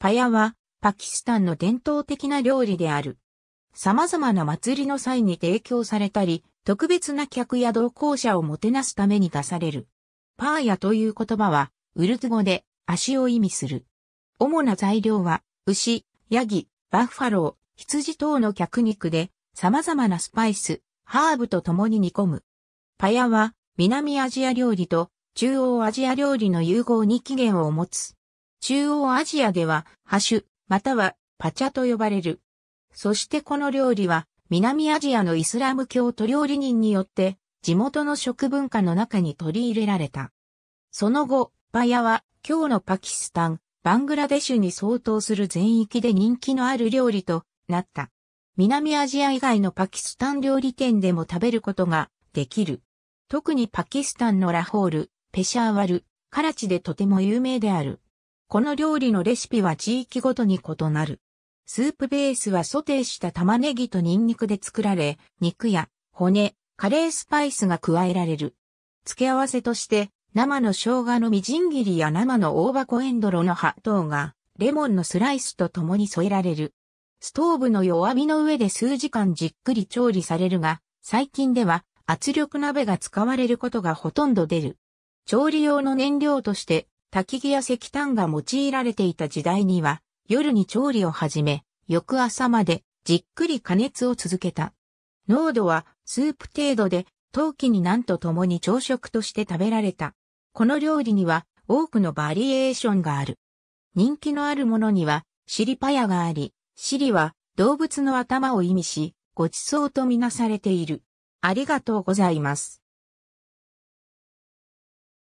パヤは、パキスタンの伝統的な料理である。様々な祭りの際に提供されたり、特別な客や同行者をもてなすために出される。パーヤという言葉は、ウルト語で足を意味する。主な材料は、牛、ヤギ、バッファロー、羊等の脚肉で、様々なスパイス、ハーブと共に煮込む。パヤは、南アジア料理と中央アジア料理の融合に起源を持つ。中央アジアでは、ハシュ、またはパチャと呼ばれる。そしてこの料理は、南アジアのイスラム教徒料理人によって、地元の食文化の中に取り入れられた。その後、パヤは、今日のパキスタン、バングラデシュに相当する全域で人気のある料理となった。南アジア以外のパキスタン料理店でも食べることができる。特にパキスタンのラホール、ペシャーワル、カラチでとても有名である。この料理のレシピは地域ごとに異なる。スープベースはソテーした玉ねぎとニンニクで作られ、肉や骨、カレースパイスが加えられる。付け合わせとして、生の生姜のみじん切りや生の大箱エンドロの葉等が、レモンのスライスと共に添えられる。ストーブの弱火の上で数時間じっくり調理されるが、最近では圧力鍋が使われることがほとんど出る。調理用の燃料として焚き木や石炭が用いられていた時代には、夜に調理を始め、翌朝までじっくり加熱を続けた。濃度はスープ程度で、陶器になんと共に朝食として食べられた。この料理には多くのバリエーションがある。人気のあるものには、シリパヤがあり、シリは動物の頭を意味し、ご馳走とみなされている。ありがとうございます。